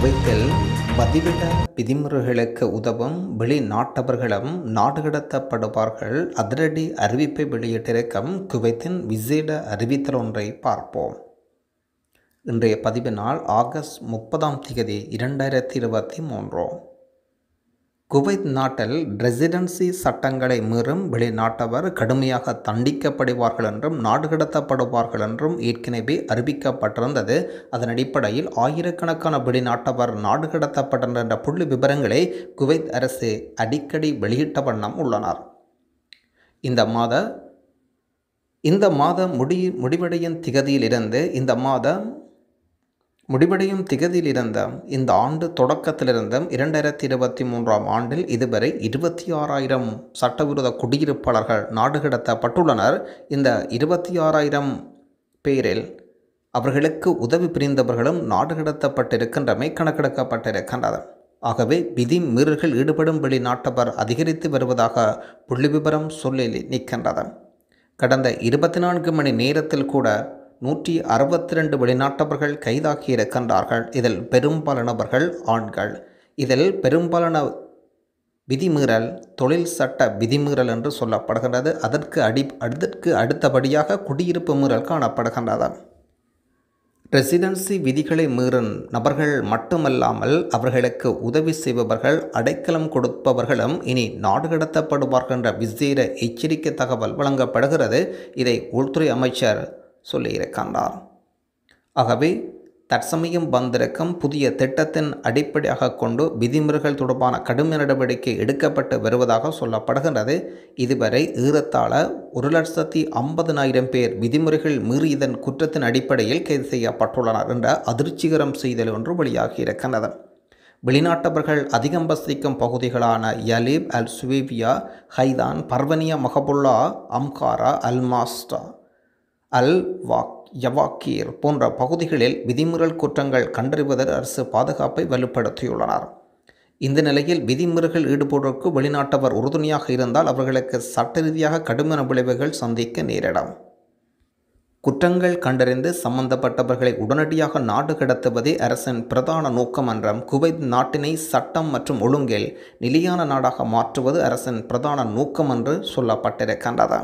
குவைத்தில் பதிவிட விதிமுறைகளுக்கு உதவும் வெளிநாட்டவர்களும் நாடுகடத்தப்படுவார்கள் அதிரடி அறிவிப்பை வெளியிட்டிருக்கும் குவைத்தின் விசேட அறிவித்தல் ஒன்றை பார்ப்போம் இன்றைய பதிவு நாள் ஆகஸ்ட் முப்பதாம் தேதி இரண்டாயிரத்தி இருபத்தி மூன்றோம் குவைத் நாட்டில் ரெசிடென்சி சட்டங்களை மீறும் வெளிநாட்டவர் கடுமையாக தண்டிக்கப்படுவார்கள் என்றும் நாடு கடத்தப்படுவார்கள் என்றும் ஏற்கனவே அறிவிக்கப்பட்டிருந்தது அதன் அடிப்படையில் ஆயிரக்கணக்கான வெளிநாட்டவர் நாடு கடத்தப்பட்டனர் என்ற புள்ளி விவரங்களை குவைத் அரசு அடிக்கடி வெளியிட்ட வண்ணம் உள்ளனர் இந்த மாத இந்த மாதம் முடி முடிவடையும் திகதியிலிருந்து இந்த மாதம் முடிவடையும் திகதியிலிருந்தும் இந்த ஆண்டு தொடக்கத்திலிருந்தும் இரண்டாயிரத்தி இருபத்தி மூன்றாம் ஆண்டில் இதுவரை இருபத்தி ஆறாயிரம் சட்டவிரோத குடியிருப்பாளர்கள் நாடு கடத்தப்பட்டுள்ளனர் இந்த இருபத்தி ஆறாயிரம் பேரில் அவர்களுக்கு உதவி பிரிந்தவர்களும் நாடு கடத்தப்பட்டிருக்கின்றமை கணக்கெடுக்கப்பட்டிருக்கின்றது ஆகவே விதி மீறல்கள் ஈடுபடும் வெளிநாட்டவர் அதிகரித்து வருவதாக புள்ளி விபரம் சொல்லி நிற்கின்றது கடந்த இருபத்தி நான்கு மணி நேரத்தில் கூட நூற்றி அறுபத்தி ரெண்டு வெளிநாட்டவர்கள் கைதாகி இருக்கின்றார்கள் இதில் பெரும்பாலானவர்கள் ஆண்கள் இதில் பெரும்பாலான விதிமீறல் தொழில் சட்ட விதிமீறல் என்று சொல்லப்படுகின்றது அதற்கு அடி அதற்கு அடுத்தபடியாக குடியிருப்பு மீறல் காணப்படுகின்றது ரெசிடென்சி விதிகளை மீறும் நபர்கள் மட்டுமல்லாமல் அவர்களுக்கு உதவி செய்பவர்கள் அடைக்கலம் கொடுப்பவர்களும் இனி நாடு கடத்தப்படுவார்கள் என்ற விசேட எச்சரிக்கை தகவல் வழங்கப்படுகிறது இதை உள்துறை அமைச்சர் சொல்லியிருக்கின்றார் ஆகவே தற்சமயம் வந்திருக்கும் புதிய திட்டத்தின் அடிப்படையாக கொண்டு விதிமுறைகள் தொடர்பான கடும நடவடிக்கை எடுக்கப்பட்டு வருவதாக சொல்லப்படுகின்றது இதுவரை ஈரத்தாழ ஒரு லட்சத்தி ஐம்பதனாயிரம் பேர் விதிமுறைகள் மீறியதன் குற்றத்தின் அடிப்படையில் கைது செய்யப்பட்டுள்ளனர் என்ற அதிர்ச்சிகரம் செய்தல் ஒன்று வெளியாகியிருக்கின்றது வெளிநாட்டவர்கள் அதிகம் வசிக்கும் பகுதிகளான யலீப் அல் சுவேவியா ஹைதான் பர்வனியா மஹபுல்லா அம்காரா அல்மாஸ்டா அல் வாக் யவாக்கீர் போன்ற பகுதிகளில் விதிமுறல் குற்றங்கள் கண்டறிவதில் அரசு பாதுகாப்பை வலுப்படுத்தியுள்ளனர் இந்த நிலையில் விதிமுறைகள் ஈடுபடுவதற்கு வெளிநாட்டவர் உறுதுணையாக இருந்தால் அவர்களுக்கு சட்ட ரீதியாக கடுமையான விளைவுகள் சந்திக்க நேரிடும் குற்றங்கள் கண்டறிந்து சம்பந்தப்பட்டவர்களை உடனடியாக நாடு கடத்துவதே அரசின் பிரதான நோக்கம் என்றும் குவைத் நாட்டினை சட்டம் மற்றும் ஒழுங்கில் நிலையான நாடாக மாற்றுவது அரசின் பிரதான நோக்கம் என்று சொல்லப்பட்டிருக்கின்றது